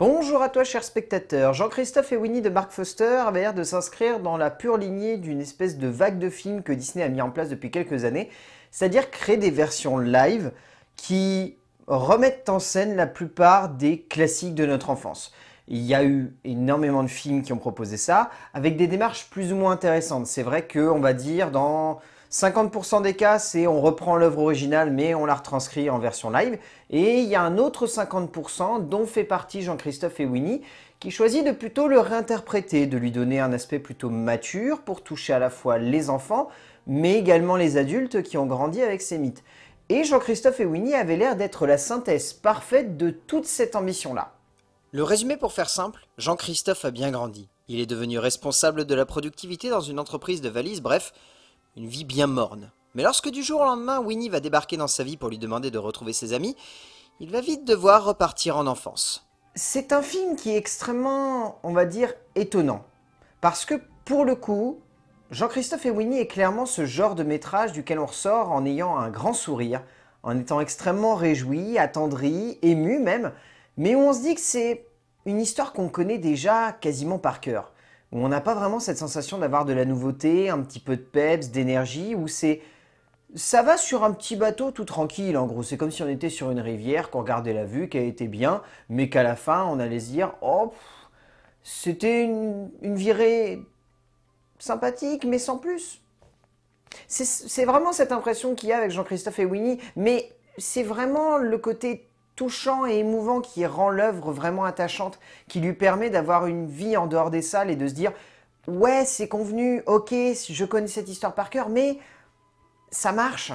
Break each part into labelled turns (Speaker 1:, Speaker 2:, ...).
Speaker 1: Bonjour à toi cher spectateur, Jean-Christophe et Winnie de Mark Foster avaient l'air de s'inscrire dans la pure lignée d'une espèce de vague de films que Disney a mis en place depuis quelques années, c'est-à-dire créer des versions live qui remettent en scène la plupart des classiques de notre enfance. Il y a eu énormément de films qui ont proposé ça, avec des démarches plus ou moins intéressantes. C'est vrai que, on va dire, dans 50% des cas, c'est on reprend l'œuvre originale mais on la retranscrit en version live. Et il y a un autre 50% dont fait partie Jean-Christophe et Winnie qui choisit de plutôt le réinterpréter, de lui donner un aspect plutôt mature pour toucher à la fois les enfants mais également les adultes qui ont grandi avec ces mythes. Et Jean-Christophe et Winnie avaient l'air d'être la synthèse parfaite de toute cette ambition-là. Le résumé pour faire simple, Jean-Christophe a bien grandi. Il est devenu responsable de la productivité dans une entreprise de valises, bref, une vie bien morne. Mais lorsque du jour au lendemain, Winnie va débarquer dans sa vie pour lui demander de retrouver ses amis, il va vite devoir repartir en enfance. C'est un film qui est extrêmement, on va dire, étonnant. Parce que pour le coup, Jean-Christophe et Winnie est clairement ce genre de métrage duquel on ressort en ayant un grand sourire, en étant extrêmement réjoui, attendri, ému même, mais où on se dit que c'est une histoire qu'on connaît déjà quasiment par cœur où on n'a pas vraiment cette sensation d'avoir de la nouveauté, un petit peu de peps, d'énergie, où c'est ça va sur un petit bateau tout tranquille en gros. C'est comme si on était sur une rivière, qu'on regardait la vue, qu'elle était bien, mais qu'à la fin on allait se dire oh c'était une, virée sympathique mais sans plus. C'est vraiment cette impression qu'il y a avec Jean-Christophe et Winnie, mais c'est vraiment le côté touchant et émouvant qui rend l'œuvre vraiment attachante, qui lui permet d'avoir une vie en dehors des salles et de se dire ouais c'est convenu, ok je connais cette histoire par cœur, mais ça marche.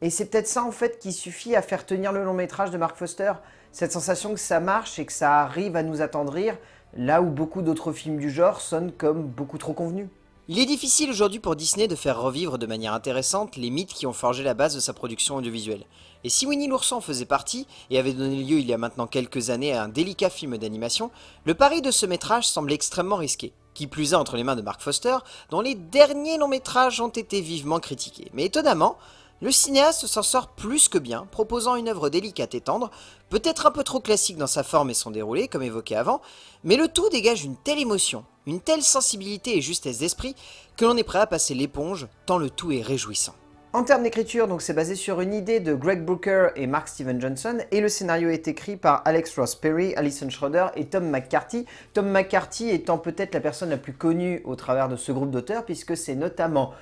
Speaker 1: Et c'est peut-être ça en fait qui suffit à faire tenir le long métrage de Mark Foster, cette sensation que ça marche et que ça arrive à nous attendrir, là où beaucoup d'autres films du genre sonnent comme beaucoup trop convenus. Il est difficile aujourd'hui pour Disney de faire revivre de manière intéressante les mythes qui ont forgé la base de sa production audiovisuelle. Et si Winnie l'ourson faisait partie, et avait donné lieu il y a maintenant quelques années à un délicat film d'animation, le pari de ce métrage semble extrêmement risqué. Qui plus est entre les mains de Mark Foster, dont les derniers longs métrages ont été vivement critiqués. Mais étonnamment, le cinéaste s'en sort plus que bien, proposant une œuvre délicate et tendre, peut-être un peu trop classique dans sa forme et son déroulé, comme évoqué avant, mais le tout dégage une telle émotion, une telle sensibilité et justesse d'esprit, que l'on est prêt à passer l'éponge, tant le tout est réjouissant. En termes d'écriture, donc c'est basé sur une idée de Greg Brooker et Mark Steven Johnson, et le scénario est écrit par Alex Ross Perry, Alison Schroeder et Tom McCarthy. Tom McCarthy étant peut-être la personne la plus connue au travers de ce groupe d'auteurs, puisque c'est notamment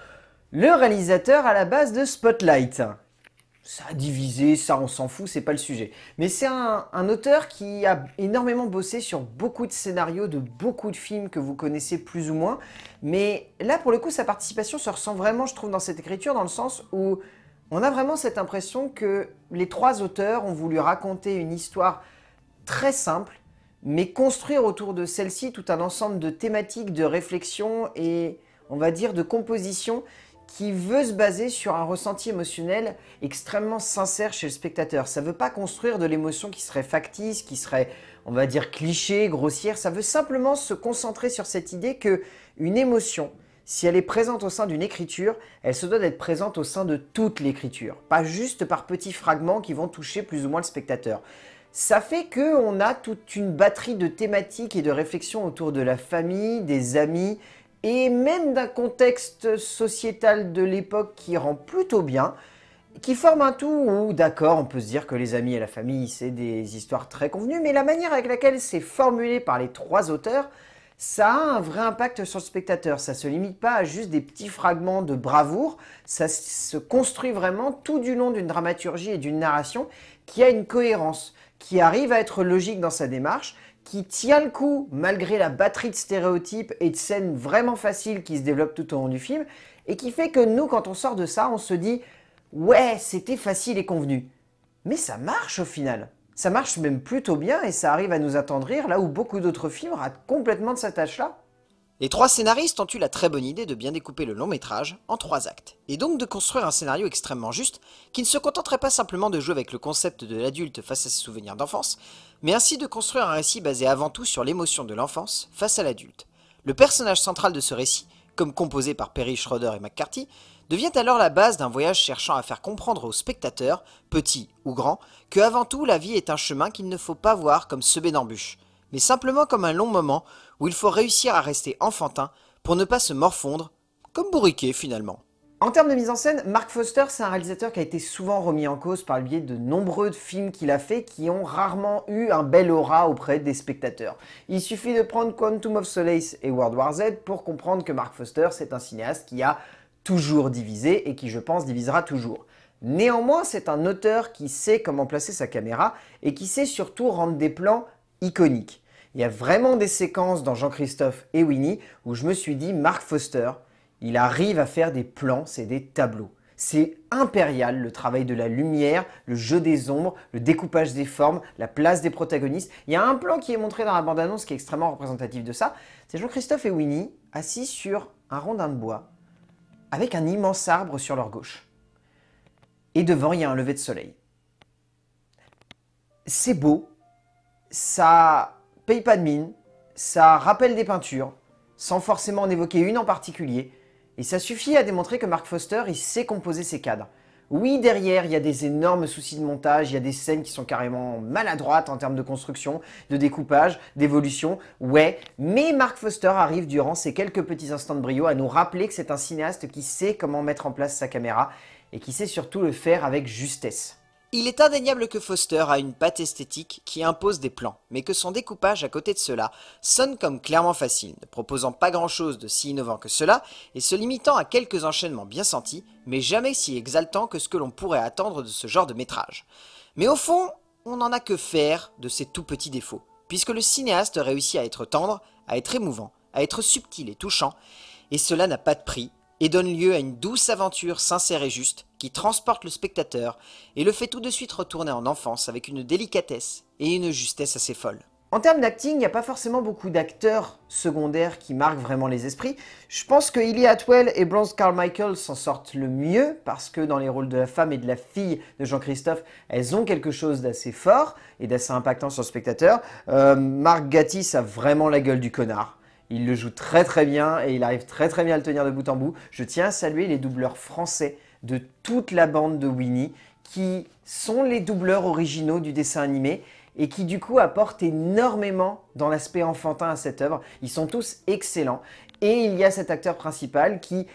Speaker 1: le réalisateur à la base de Spotlight. Ça a divisé, ça on s'en fout, c'est pas le sujet. Mais c'est un, auteur qui a énormément bossé sur beaucoup de scénarios, de beaucoup de films que vous connaissez plus ou moins. Mais là pour le coup sa participation se ressent vraiment je trouve dans cette écriture dans le sens où on a vraiment cette impression que les trois auteurs ont voulu raconter une histoire très simple mais construire autour de celle-ci tout un ensemble de thématiques, de réflexions et on va dire de compositions qui veut se baser sur un ressenti émotionnel extrêmement sincère chez le spectateur. Ça ne veut pas construire de l'émotion qui serait factice, qui serait, on va dire, cliché, grossière. Ça veut simplement se concentrer sur cette idée que une émotion, si elle est présente au sein d'une écriture, elle se doit d'être présente au sein de toute l'écriture, pas juste par petits fragments qui vont toucher plus ou moins le spectateur. Ça fait qu'on a toute une batterie de thématiques et de réflexions autour de la famille, des amis et même d'un contexte sociétal de l'époque qui rend plutôt bien, qui forme un tout où, d'accord, on peut se dire que les amis et la famille, c'est des histoires très convenues, mais la manière avec laquelle c'est formulé par les trois auteurs, ça a un vrai impact sur le spectateur. Ça se limite pas à juste des petits fragments de bravoure, ça se construit vraiment tout du long d'une dramaturgie et d'une narration qui a une cohérence, qui arrive à être logique dans sa démarche, qui tient le coup malgré la batterie de stéréotypes et de scènes vraiment faciles qui se développent tout au long du film, et qui fait que nous, quand on sort de ça, on se dit ouais, c'était facile et convenu. Mais ça marche au final. Ça marche même plutôt bien et ça arrive à nous attendrir là où beaucoup d'autres films ratent complètement de cette tâche-là. Les trois scénaristes ont eu la très bonne idée de bien découper le long métrage en trois actes, et donc de construire un scénario extrêmement juste qui ne se contenterait pas simplement de jouer avec le concept de l'adulte face à ses souvenirs d'enfance, mais ainsi de construire un récit basé avant tout sur l'émotion de l'enfance face à l'adulte. Le personnage central de ce récit, comme composé par Perry Schroeder et McCarthy, devient alors la base d'un voyage cherchant à faire comprendre aux spectateurs, petits ou grands, que avant tout la vie est un chemin qu'il ne faut pas voir comme semé d'embûches, mais simplement comme un long moment où il faut réussir à rester enfantin pour ne pas se morfondre, comme bourriquet finalement. En termes de mise en scène, Mark Foster, c'est un réalisateur qui a été souvent remis en cause par le biais de nombreux films qu'il a fait qui ont rarement eu un bel aura auprès des spectateurs. Il suffit de prendre Quantum of Solace et World War Z pour comprendre que Mark Foster, c'est un cinéaste qui a toujours divisé et qui, je pense, divisera toujours. Néanmoins, c'est un auteur qui sait comment placer sa caméra et qui sait surtout rendre des plans iconiques. Il y a vraiment des séquences dans Jean-Christophe et Winnie où je me suis dit, Mark Foster, il arrive à faire des plans, c'est des tableaux. C'est impérial le travail de la lumière, le jeu des ombres, le découpage des formes, la place des protagonistes. Il y a un plan qui est montré dans la bande-annonce qui est extrêmement représentatif de ça. C'est Jean-Christophe et Winnie assis sur un rondin de bois avec un immense arbre sur leur gauche. Et devant, il y a un lever de soleil. C'est beau, ça paye ça rappelle des peintures, sans forcément en évoquer une en particulier, et ça suffit à démontrer que Mark Foster, il sait composer ses cadres. Oui, derrière, il y a des énormes soucis de montage, il y a des scènes qui sont carrément maladroites en termes de construction, de découpage, d'évolution, ouais, mais Mark Foster arrive durant ces quelques petits instants de brio à nous rappeler que c'est un cinéaste qui sait comment mettre en place sa caméra, et qui sait surtout le faire avec justesse. Il est indéniable que Foster a une patte esthétique qui impose des plans, mais que son découpage à côté de cela sonne comme clairement facile, ne proposant pas grand-chose de si innovant que cela, et se limitant à quelques enchaînements bien sentis, mais jamais si exaltants que ce que l'on pourrait attendre de ce genre de métrage. Mais au fond, on n'en a que faire de ces tout petits défauts, puisque le cinéaste réussit à être tendre, à être émouvant, à être subtil et touchant, et cela n'a pas de prix, et donne lieu à une douce aventure sincère et juste qui transporte le spectateur et le fait tout de suite retourner en enfance avec une délicatesse et une justesse assez folle. En termes d'acting, il n'y a pas forcément beaucoup d'acteurs secondaires qui marquent vraiment les esprits. Je pense que Ilya Atwell et Blanche Carmichael s'en sortent le mieux parce que dans les rôles de la femme et de la fille de Jean-Christophe, elles ont quelque chose d'assez fort et d'assez impactant sur le spectateur. Euh, Marc Gatiss a vraiment la gueule du connard. Il le joue très très bien et il arrive très très bien à le tenir de bout en bout. Je tiens à saluer les doubleurs français de toute la bande de Winnie qui sont les doubleurs originaux du dessin animé et qui du coup apportent énormément dans l'aspect enfantin à cette œuvre. Ils sont tous excellents et il y a cet acteur principal qui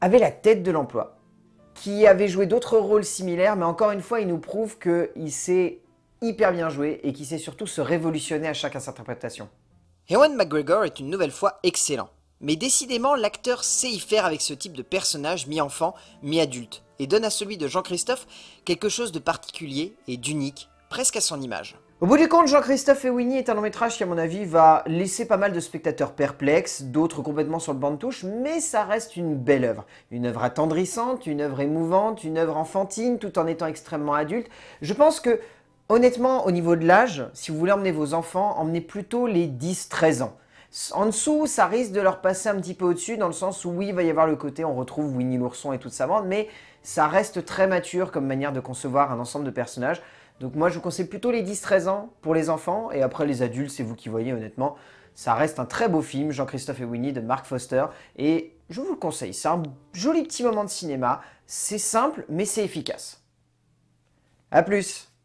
Speaker 1: avait la tête de l'emploi, qui avait joué d'autres rôles similaires, mais encore une fois, il nous prouve qu'il sait hyper bien jouer et qu'il sait surtout se révolutionner à chaque interprétation. Ewan McGregor est une nouvelle fois excellent. Mais décidément, l'acteur sait y faire avec ce type de personnage mi-enfant, mi-adulte, et donne à celui de Jean-Christophe quelque chose de particulier et d'unique, presque à son image. Au bout du compte, Jean-Christophe et Winnie est un long métrage qui, à mon avis, va laisser pas mal de spectateurs perplexes, d'autres complètement sur le banc de touche, mais ça reste une belle œuvre. Une œuvre attendrissante, une œuvre émouvante, une œuvre enfantine, tout en étant extrêmement adulte. Je pense que Honnêtement, au niveau de l'âge, si vous voulez emmener vos enfants, emmenez plutôt les 10-13 ans. En dessous, ça risque de leur passer un petit peu au-dessus, dans le sens où oui, il va y avoir le côté, on retrouve Winnie l'ourson et toute sa bande, mais ça reste très mature comme manière de concevoir un ensemble de personnages. Donc moi, je vous conseille plutôt les 10-13 ans pour les enfants, et après les adultes, c'est vous qui voyez honnêtement. Ça reste un très beau film, Jean-Christophe et Winnie de Mark Foster, et je vous le conseille, c'est un joli petit moment de cinéma, c'est simple, mais c'est efficace. A plus